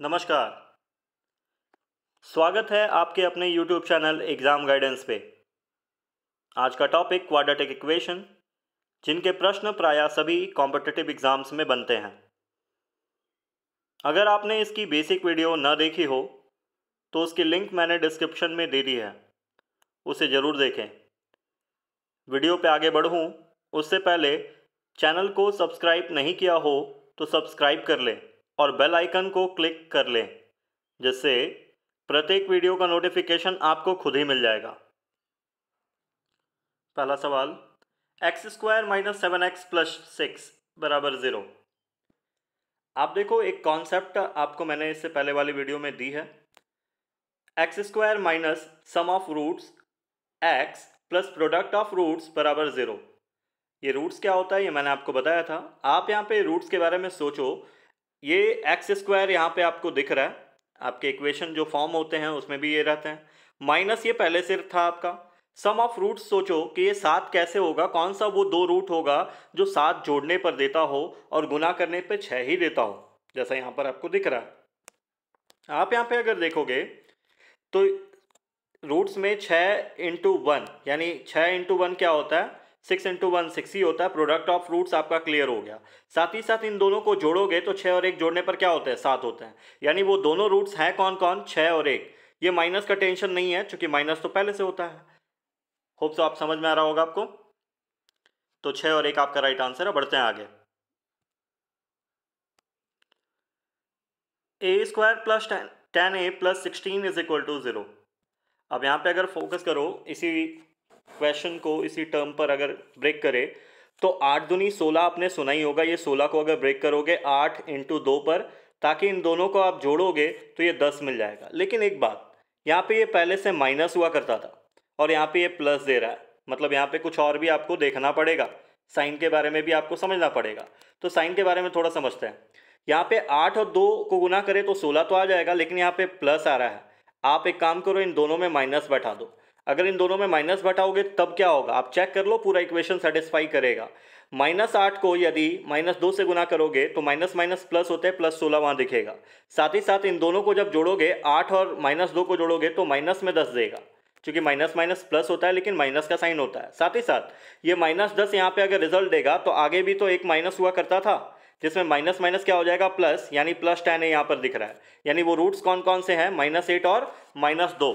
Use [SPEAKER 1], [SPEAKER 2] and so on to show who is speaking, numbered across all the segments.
[SPEAKER 1] नमस्कार स्वागत है आपके अपने YouTube चैनल एग्जाम गाइडेंस पे आज का टॉपिक क्वाड्रेटिक इक्वेशन जिनके प्रश्न प्राय सभी कॉम्पिटिटिव एग्जाम्स में बनते हैं अगर आपने इसकी बेसिक वीडियो न देखी हो तो उसकी लिंक मैंने डिस्क्रिप्शन में दे दी है उसे ज़रूर देखें वीडियो पे आगे बढ़ूँ उससे पहले चैनल को सब्सक्राइब नहीं किया हो तो सब्सक्राइब कर लें और बेल आइकन को क्लिक कर लें जिससे प्रत्येक वीडियो का नोटिफिकेशन आपको खुद ही मिल जाएगा पहला सवाल X square minus seven X plus six बराबर ज़ीरो आप देखो एक कॉन्सेप्ट आपको मैंने इससे पहले वाली वीडियो में दी है X square minus sum of roots X plus product of roots बराबर ज़ीरो ये रूट्स क्या होता है ये मैंने आपको बताया था आप यहाँ पे रूट्स के बारे में सोचो ये एक्स स्क्वायर यहाँ पे आपको दिख रहा है आपके इक्वेशन जो फॉर्म होते हैं उसमें भी ये रहते हैं माइनस ये पहले से था आपका सम ऑफ रूट सोचो कि ये सात कैसे होगा कौन सा वो दो रूट होगा जो सात जोड़ने पर देता हो और गुना करने पर छः ही देता हो जैसा यहाँ पर आपको दिख रहा है आप यहाँ पे अगर देखोगे तो रूट्स में छः इंटू वन यानी छः इंटू वन क्या होता है सिक्स इंटू वन सिक्स ही होता है प्रोडक्ट ऑफ रूट्स आपका क्लियर हो गया साथ ही साथ इन दोनों को जोड़ोगे तो छः और एक जोड़ने पर क्या होता है सात होते हैं यानी वो दोनों रूट्स हैं कौन कौन छः और एक ये माइनस का टेंशन नहीं है चूंकि माइनस तो पहले से होता है होप सो आप समझ में आ रहा होगा आपको तो छः और एक आपका राइट आंसर है बढ़ते हैं आगे A square plus ten ten A plus sixteen is equal to zero अब यहाँ पे अगर फोकस करो इसी क्वेश्चन को इसी टर्म पर अगर ब्रेक करें तो आठ दुनी सोलह आपने सुना ही होगा ये सोलह को अगर ब्रेक करोगे आठ इंटू दो पर ताकि इन दोनों को आप जोड़ोगे तो ये दस मिल जाएगा लेकिन एक बात यहाँ पे ये पहले से माइनस हुआ करता था और यहाँ पे ये प्लस दे रहा है मतलब यहाँ पे कुछ और भी आपको देखना पड़ेगा साइन के बारे में भी आपको समझना पड़ेगा तो साइन के बारे में थोड़ा समझते हैं यहाँ पे आठ और दो को गुना करें तो सोलह तो आ जाएगा लेकिन यहाँ पे प्लस आ रहा है आप एक काम करो इन दोनों में माइनस बैठा दो अगर इन दोनों में माइनस घटाओगे तब क्या होगा आप चेक कर लो पूरा इक्वेशन सेटिस्फाई करेगा माइनस आठ को यदि माइनस दो से गुना करोगे तो माइनस माइनस प्लस होते हैं प्लस सोलह वहाँ दिखेगा साथ ही साथ इन दोनों को जब जोड़ोगे आठ और माइनस दो को जोड़ोगे तो माइनस में दस देगा क्योंकि माइनस माइनस प्लस होता है लेकिन माइनस का साइन होता है साथ ही साथ ये माइनस दस यहाँ पे अगर रिजल्ट देगा तो आगे भी तो एक माइनस हुआ करता था जिसमें माइनस माइनस क्या हो जाएगा प्लस यानी प्लस टेन है यहाँ पर दिख रहा है यानी वो रूट्स कौन कौन से हैं माइनस एट और माइनस दो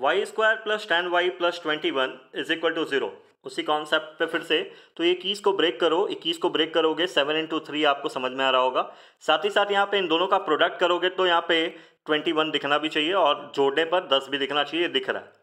[SPEAKER 1] Y square plus ten Y plus twenty one is equal to zero उसी कॉन्सेप्ट पे फिर से तो ये इक्कीस को ब्रेक करो इक्कीस को ब्रेक करोगे सेवन इंटू थ्री आपको समझ में आ रहा होगा साथ ही साथ यहाँ पे इन दोनों का प्रोडक्ट करोगे तो यहाँ पे ट्वेंटी वन दिखना भी चाहिए और जोड़ने पर दस भी दिखना चाहिए दिख रहा है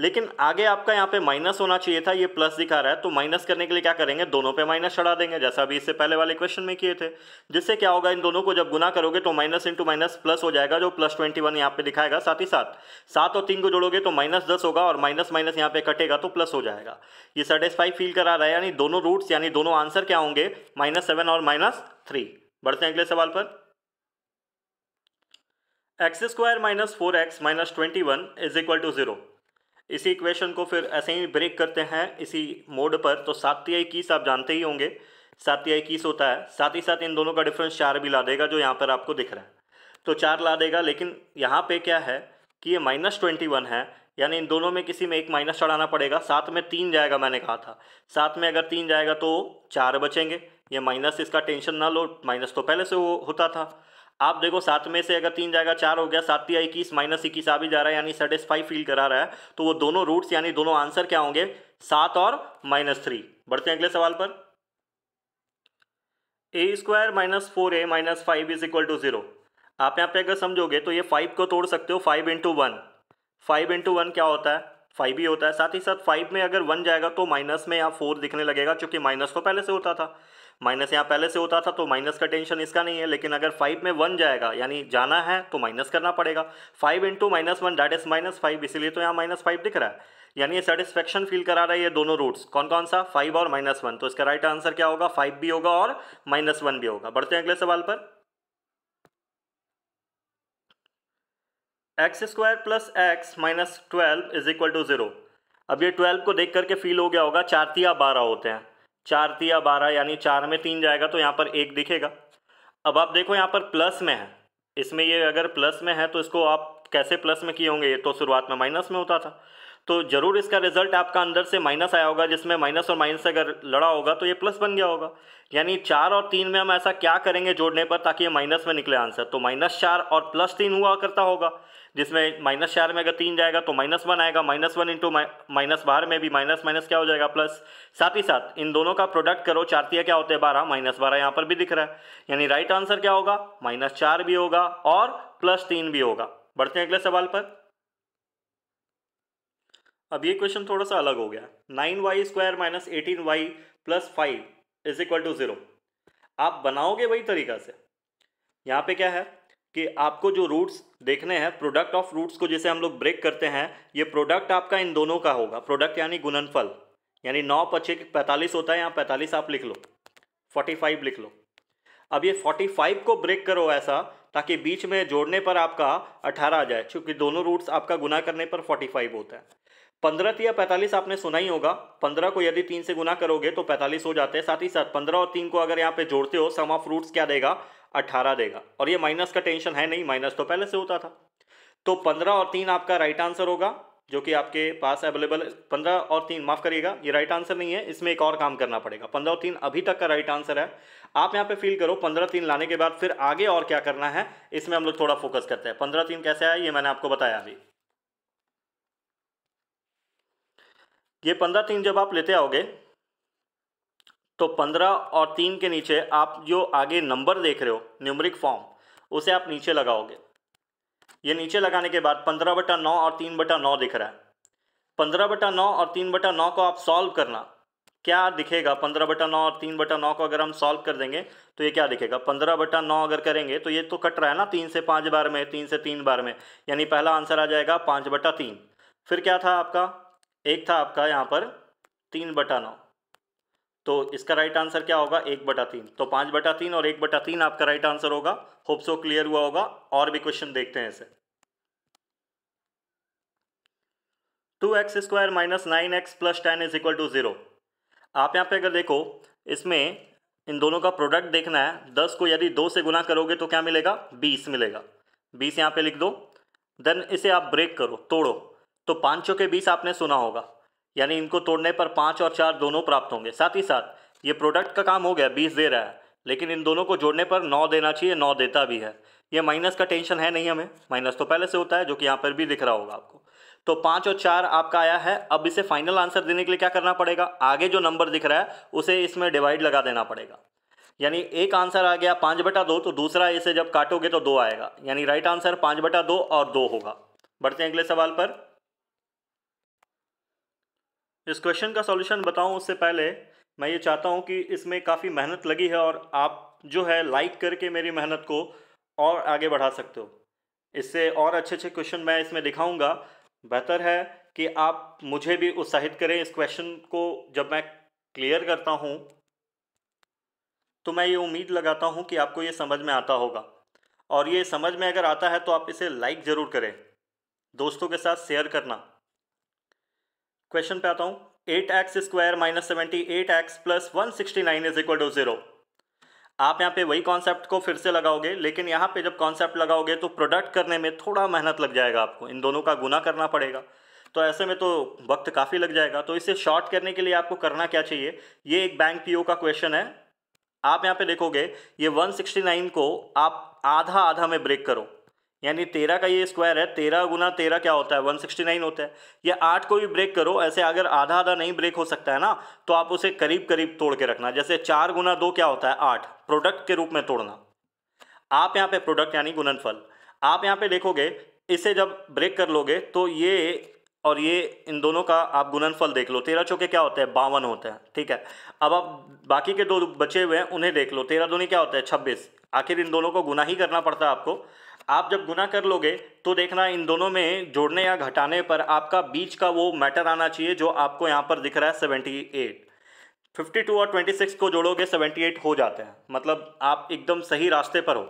[SPEAKER 1] लेकिन आगे आपका यहाँ पे माइनस होना चाहिए था ये प्लस दिखा रहा है तो माइनस करने के लिए क्या करेंगे दोनों पे माइनस चढ़ा देंगे जैसा अभी इससे पहले वाले क्वेश्चन में किए थे जिससे क्या होगा इन दोनों को जब गुना करोगे तो माइनस इंटू माइनस प्लस हो जाएगा जो प्लस ट्वेंटी वन यहाँ पे दिखाएगा साथ ही साथ सात और तीन को जोड़ोगे तो माइनस दस होगा और माइनस माइनस यहाँ पे कटेगा तो प्लस हो जाएगा ये सेटिस्फाई फील करा रहा है यानी दोनों रूट्स यानी दोनों आंसर क्या होंगे माइनस सेवन और माइनस थ्री बढ़ते हैं अगले सवाल पर X square minus four X minus twenty one is equal to zero इसी इक्वेशन को फिर ऐसे ही ब्रेक करते हैं इसी मोड पर तो सात्याय कीस आप जानते ही होंगे सात्याय कीस होता है साथ ही साथ इन दोनों का डिफरेंस चार भी ला देगा जो यहाँ पर आपको दिख रहा है तो चार ला देगा लेकिन यहाँ पे क्या है कि ये माइनस ट्वेंटी वन है यानी इन दोनों में किसी में एक माइनस चढ़ाना पड़ेगा साथ में तीन जाएगा मैंने कहा था साथ में अगर तीन जाएगा तो चार बचेंगे ये माइनस इसका टेंशन ना लो माइनस तो पहले से वो होता था आप देखो सात में से अगर तीन जाएगा चार हो गया सात या इक्कीस माइनस इक्कीस आ भी जा रहा है यानी सेटिस्फाई फील करा रहा है तो वो दोनों रूट्स यानी दोनों आंसर क्या होंगे सात और माइनस थ्री बढ़ते हैं अगले सवाल पर A square minus four A minus five is equal to zero आप यहाँ पे अगर समझोगे तो ये फाइव को तोड़ सकते हो five into one five into one क्या होता है फाइव ही होता है साथ ही साथ फाइव में अगर वन जाएगा तो माइनस में यहाँ फोर दिखने लगेगा क्योंकि माइनस तो पहले से होता था माइनस यहाँ पहले से होता था तो माइनस का टेंशन इसका नहीं है लेकिन अगर फाइव में वन जाएगा यानी जाना है तो माइनस करना पड़ेगा five into minus one that is minus five इसीलिए तो यहाँ माइनस फाइव दिख रहा है यानी ये सेटिस्फेक्शन फील करा रहा है ये दोनों रूट्स कौन कौन सा फाइव और माइनस वन तो इसका राइट आंसर क्या होगा फाइव भी होगा और माइनस वन भी होगा बढ़ते हैं अगले सवाल पर X square plus X minus twelve is equal to zero अब ये ट्वेल्व को देख करके फील हो गया होगा चार तिया बारह होते हैं चार तिया बारह यानी चार में तीन जाएगा तो यहाँ पर एक दिखेगा अब आप देखो यहाँ पर प्लस में है इसमें ये अगर प्लस में है तो इसको आप कैसे प्लस में किए होंगे ये तो शुरुआत में माइनस में होता था तो ज़रूर इसका रिजल्ट आपका अंदर से माइनस आया होगा जिसमें माइनस और माइनस अगर लड़ा होगा तो ये प्लस बन गया होगा यानी चार और तीन में हम ऐसा क्या करेंगे जोड़ने पर ताकि ये माइनस में निकले आंसर तो माइनस चार और प्लस तीन हुआ करता होगा जिसमें माइनस चार में अगर तीन जाएगा तो माइनस वन आएगा माइनस वन इंटू माइनस बारह में भी माइनस माइनस क्या हो जाएगा प्लस साथ ही साथ इन दोनों का प्रोडक्ट करो चारतिया क्या होते हैं बारह माइनस बारह यहाँ पर भी दिख रहा है यानी राइट आंसर क्या होगा माइनस चार भी होगा और प्लस तीन भी होगा बढ़ते हैं अगले सवाल पर अब ये क्वेश्चन थोड़ा सा अलग हो गया nine Y square minus eighteen Y plus five is equal to zero आप बनाओगे वही तरीका से यहाँ पे क्या है कि आपको जो रूट्स देखने हैं प्रोडक्ट ऑफ रूट्स को जैसे हम लोग ब्रेक करते हैं ये प्रोडक्ट आपका इन दोनों का होगा प्रोडक्ट यानी गुणनफल यानी नौ पचे पैंतालीस होता है यहाँ पैंतालीस आप लिख लो फोर्टी फाइव लिख लो अब ये फोर्टी फाइव को ब्रेक करो ऐसा ताकि बीच में जोड़ने पर आपका अठारह आ जाए क्योंकि दोनों रूट्स आपका गुना करने पर फोर्टी फाइव होता है पंद्रह या पैंतालीस आपने सुना ही होगा पंद्रह को यदि तीन से गुना करोगे तो पैंतालीस हो जाते हैं साथ ही साथ पंद्रह और तीन को अगर यहाँ पे जोड़ते हो सम ऑफ रूट्स क्या देगा अट्ठारह देगा और ये माइनस का टेंशन है नहीं माइनस तो पहले से होता था तो पंद्रह और तीन आपका राइट आंसर होगा जो कि आपके पास अवेलेबल पंद्रह और तीन माफ़ करिएगा ये राइट आंसर नहीं है इसमें एक और काम करना पड़ेगा पंद्रह और तीन अभी तक का राइट आंसर है आप यहाँ पे फील करो पंद्रह तीन लाने के बाद फिर आगे और क्या करना है इसमें हम लोग थोड़ा फोकस करते हैं पंद्रह तीन कैसे आया ये मैंने आपको बताया अभी ये पंद्रह तीन जब आप लेते आओगे तो पंद्रह और तीन के नीचे आप जो आगे नंबर देख रहे हो न्यूमरिक फॉर्म उसे आप नीचे लगाओगे ये नीचे लगाने के बाद पंद्रह बटा नौ और तीन बटा नौ दिख रहा है पंद्रह बटा नौ और तीन बटा नौ को आप सॉल्व करना क्या दिखेगा पंद्रह बटा नौ और तीन बटा नौ को अगर हम सॉल्व कर देंगे तो ये क्या दिखेगा पंद्रह बटा नौ अगर करेंगे तो ये तो कट रहा है ना तीन से पाँच बार में तीन से तीन बार में यानी पहला आंसर आ जाएगा पाँच बटा तीन फिर क्या था आपका एक था आपका यहाँ पर तीन बटा नौ तो इसका राइट आंसर क्या होगा एक बटा तीन तो पाँच बटा तीन और एक बटा तीन आपका राइट आंसर होगा होप सो क्लियर हुआ होगा और भी क्वेश्चन देखते हैं इसे two X square minus nine X plus ten is equal to zero आप यहाँ पे अगर देखो इसमें इन दोनों का प्रोडक्ट देखना है दस को यदि दो से गुना करोगे तो क्या मिलेगा बीस मिलेगा बीस यहाँ पे लिख दो देन इसे आप ब्रेक करो तोड़ो तो पाँच के बीस आपने सुना होगा यानी इनको तोड़ने पर पाँच और चार दोनों प्राप्त होंगे साथ ही साथ ये प्रोडक्ट का काम हो गया बीस दे रहा है लेकिन इन दोनों को जोड़ने पर नौ देना चाहिए नौ देता भी है ये माइनस का टेंशन है नहीं हमें माइनस तो पहले से होता है जो कि यहाँ पर भी दिख रहा होगा आपको तो पाँच और चार आपका आया है अब इसे फाइनल आंसर देने के लिए क्या करना पड़ेगा आगे जो नंबर दिख रहा है उसे इसमें डिवाइड लगा देना पड़ेगा यानी एक आंसर आ गया पाँच बटा दो तो दूसरा इसे जब काटोगे तो दो आएगा यानी राइट आंसर पाँच बटा दो और दो होगा बढ़ते हैं अगले सवाल पर इस क्वेश्चन का सॉल्यूशन बताऊं उससे पहले मैं ये चाहता हूं कि इसमें काफ़ी मेहनत लगी है और आप जो है लाइक करके मेरी मेहनत को और आगे बढ़ा सकते हो इससे और अच्छे अच्छे क्वेश्चन मैं इसमें दिखाऊंगा बेहतर है कि आप मुझे भी उत्साहित करें इस क्वेश्चन को जब मैं क्लियर करता हूँ तो मैं ये उम्मीद लगाता हूँ कि आपको ये समझ में आता होगा और ये समझ में अगर आता है तो आप इसे लाइक ज़रूर करें दोस्तों के साथ शेयर करना क्वेश्चन पे आता हूँ eight X square minus seventy eight X plus one sixty nine is equal to zero आप यहाँ पे वही कॉन्सेप्ट को फिर से लगाओगे लेकिन यहाँ पे जब कॉन्सेप्ट लगाओगे तो प्रोडक्ट करने में थोड़ा मेहनत लग जाएगा आपको इन दोनों का गुना करना पड़ेगा तो ऐसे में तो वक्त काफ़ी लग जाएगा तो इसे शॉर्ट करने के लिए आपको करना क्या चाहिए ये एक बैंक पीओ का क्वेश्चन है आप यहाँ पे देखोगे ये 169 को आप आधा आधा में ब्रेक करो यानी तेरह का ये स्क्वायर है तेरह गुना तेरह क्या होता है वन सिक्सटी नाइन होता है ये आठ को भी ब्रेक करो ऐसे अगर आधा आधा नहीं ब्रेक हो सकता है ना तो आप उसे करीब करीब तोड़ के रखना जैसे चार गुना दो क्या होता है आठ प्रोडक्ट के रूप में तोड़ना आप यहाँ पे प्रोडक्ट यानी गुणनफल आप यहाँ पे देखोगे इसे जब ब्रेक कर लोगे तो ये और ये इन दोनों का आप गुणनफल देख लो तेरह चौके क्या होता है बावन होता है ठीक है अब आप बाकी के दो बचे हुए हैं उन्हें देख लो तेरह दोनों क्या होता है छब्बीस आखिर इन दोनों को गुना ही करना पड़ता है आपको आप जब गुना कर लोगे तो देखना इन दोनों में जोड़ने या घटाने पर आपका बीच का वो मैटर आना चाहिए जो आपको यहाँ पर दिख रहा है सेवेंटी एट फिफ्टी टू और ट्वेंटी सिक्स को जोड़ोगे सेवेंटी एट हो जाते हैं मतलब आप एकदम सही रास्ते पर हो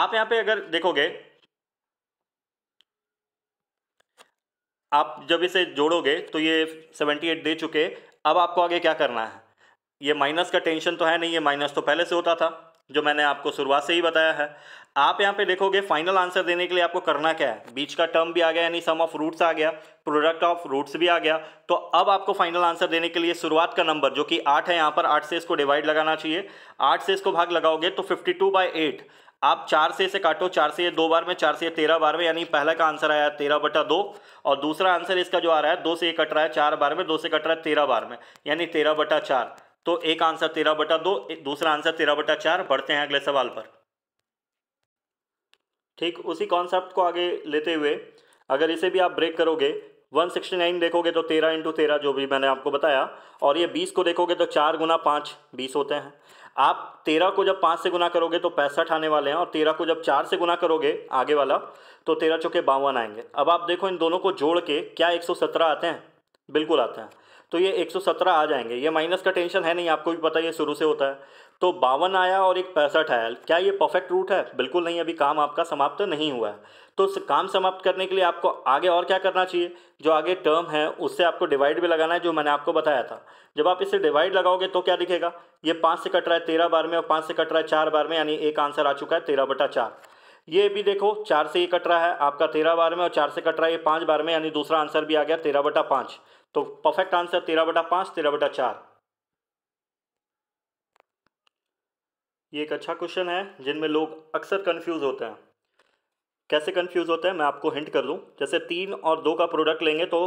[SPEAKER 1] आप यहाँ पे अगर देखोगे आप जब इसे जोड़ोगे तो ये सेवेंटी एट दे चुके अब आपको आगे क्या करना है ये माइनस का टेंशन तो है नहीं ये माइनस तो पहले से होता था जो मैंने आपको शुरुआत से ही बताया है आप यहाँ पे देखोगे फाइनल आंसर देने के लिए आपको करना क्या है बीच का टर्म भी आ गया यानी सम ऑफ रूट्स आ गया प्रोडक्ट ऑफ रूट्स भी आ गया तो अब आपको फाइनल आंसर देने के लिए शुरुआत का नंबर जो कि आठ है यहाँ पर आठ से इसको डिवाइड लगाना चाहिए आठ से इसको भाग लगाओगे तो फिफ्टी टू बाई एट आप चार से इसे काटो चार से ये दो बार में चार से ये तेरह बार में यानी पहला का आंसर आया तेरह बटा दो और दूसरा आंसर इसका जो आ रहा है दो से ये कट रहा है चार बार में दो से कट रहा है तेरह बार में यानी तेरह बटा चार तो एक आंसर तेरह बटा दो दूसरा आंसर तेरह बटा चार बढ़ते हैं अगले सवाल पर ठीक उसी कॉन्सेप्ट को आगे लेते हुए अगर इसे भी आप ब्रेक करोगे 169 देखोगे तो 13 इंटू तेरह जो भी मैंने आपको बताया और ये 20 को देखोगे तो चार गुना पाँच बीस होते हैं आप 13 को जब पाँच से गुना करोगे तो पैंसठ आने वाले हैं और 13 को जब चार से गुना करोगे आगे वाला तो तेरह चौके बावन आएंगे अब आप देखो इन दोनों को जोड़ के क्या 117 आते हैं बिल्कुल आते हैं तो ये 117 आ जाएंगे ये माइनस का टेंशन है नहीं आपको भी पता ये शुरू से होता है तो बावन आया और एक पैंसठ आया क्या ये परफेक्ट रूट है बिल्कुल नहीं अभी काम आपका समाप्त नहीं हुआ है तो काम समाप्त करने के लिए आपको आगे और क्या करना चाहिए जो आगे टर्म है उससे आपको डिवाइड भी लगाना है जो मैंने आपको बताया था जब आप इससे डिवाइड लगाओगे तो क्या दिखेगा ये पाँच से कट रहा है तेरह बार में और पाँच से कट रहा है चार बार में यानी एक आंसर आ चुका है तेरह बटा चार ये भी देखो चार से ये कट रहा है आपका तेरह बार में और चार से कट रहा है ये पाँच बार में यानी दूसरा आंसर भी आ गया तेरह बटा पाँच तो परफेक्ट आंसर तेरह बटा पाँच तेरह बटा चार ये एक अच्छा क्वेश्चन है जिनमें लोग अक्सर कन्फ्यूज़ होते हैं कैसे कन्फ्यूज़ होते हैं मैं आपको हिंट कर दूँ जैसे तीन और दो का प्रोडक्ट लेंगे तो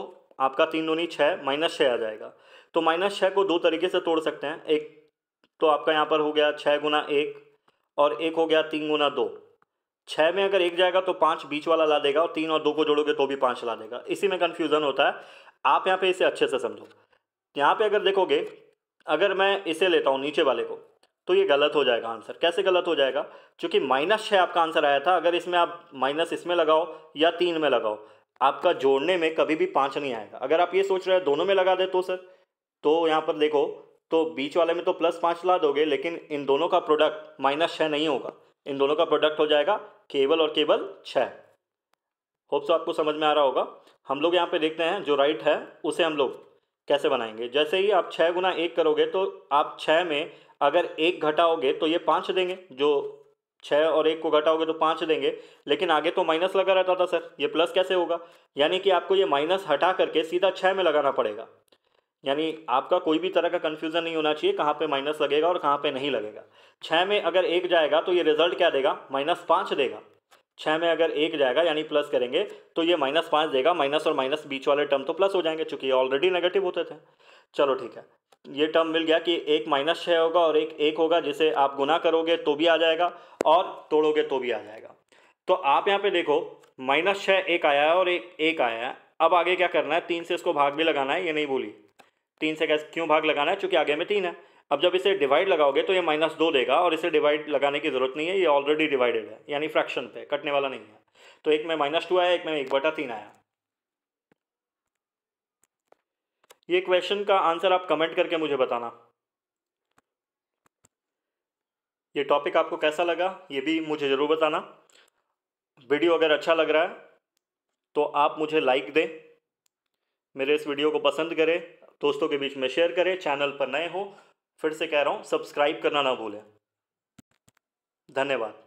[SPEAKER 1] आपका तीन दूनी छः माइनस छः आ जाएगा तो माइनस छः को दो तरीके से तोड़ सकते हैं एक तो आपका यहाँ पर हो गया छः गुना एक और एक हो गया तीन गुना दो छः में अगर एक जाएगा तो पाँच बीच वाला ला देगा और तीन और दो को जोड़ोगे तो भी पाँच ला देगा इसी में कन्फ्यूज़न होता है आप यहाँ पर इसे अच्छे से समझो यहाँ पर अगर देखोगे अगर मैं इसे लेता हूँ नीचे वाले को तो ये गलत हो जाएगा आंसर कैसे गलत हो जाएगा क्योंकि माइनस छः आपका आंसर आया था अगर इसमें आप माइनस इसमें लगाओ या तीन में लगाओ आपका जोड़ने में कभी भी पाँच नहीं आएगा अगर आप ये सोच रहे हैं दोनों में लगा दे तो सर तो यहाँ पर देखो तो बीच वाले में तो प्लस पाँच ला दोगे लेकिन इन दोनों का प्रोडक्ट माइनस छः नहीं होगा इन दोनों का प्रोडक्ट हो जाएगा केवल और केवल छः होप सो आपको समझ में आ रहा होगा हम लोग यहाँ पे देखते हैं जो राइट है उसे हम लोग कैसे बनाएंगे जैसे ही आप छः गुना एक करोगे तो आप छः में अगर एक घटाओगे तो ये पाँच देंगे जो छः और एक को घटाओगे तो पाँच देंगे लेकिन आगे तो माइनस लगा रहता था सर ये प्लस कैसे होगा यानी कि आपको ये माइनस हटा करके सीधा छः में लगाना पड़ेगा यानी आपका कोई भी तरह का कन्फ्यूज़न नहीं होना चाहिए कहाँ पे माइनस लगेगा और कहाँ पे नहीं लगेगा छः में अगर एक जाएगा तो ये रिजल्ट क्या देगा माइनस पाँच देगा छः में अगर एक जाएगा यानी प्लस करेंगे तो ये माइनस पाँच देगा माइनस और माइनस बीच वाले टर्म तो प्लस हो जाएंगे चूँकि ऑलरेडी नेगेटिव होते थे चलो ठीक है ये टर्म मिल गया कि एक माइनस छः होगा और एक एक होगा जिसे आप गुना करोगे तो भी आ जाएगा और तोड़ोगे तो भी आ जाएगा तो आप यहाँ पे देखो माइनस छः एक आया है और एक एक आया है अब आगे क्या करना है तीन से इसको भाग भी लगाना है ये नहीं भूली तीन से कैसे क्यों भाग लगाना है चूँकि आगे में तीन है अब जब इसे डिवाइड लगाओगे तो ये माइनस दो देगा और इसे डिवाइड लगाने की ज़रूरत नहीं है ये ऑलरेडी डिवाइडेड है यानी फ्रैक्शन पे कटने वाला नहीं है तो एक में माइनस टू आया एक में एक बटा तीन आया ये क्वेश्चन का आंसर आप कमेंट करके मुझे बताना ये टॉपिक आपको कैसा लगा ये भी मुझे ज़रूर बताना वीडियो अगर अच्छा लग रहा है तो आप मुझे लाइक दें मेरे इस वीडियो को पसंद करें दोस्तों के बीच में शेयर करें चैनल पर नए हो फिर से कह रहा हूँ सब्सक्राइब करना ना भूलें धन्यवाद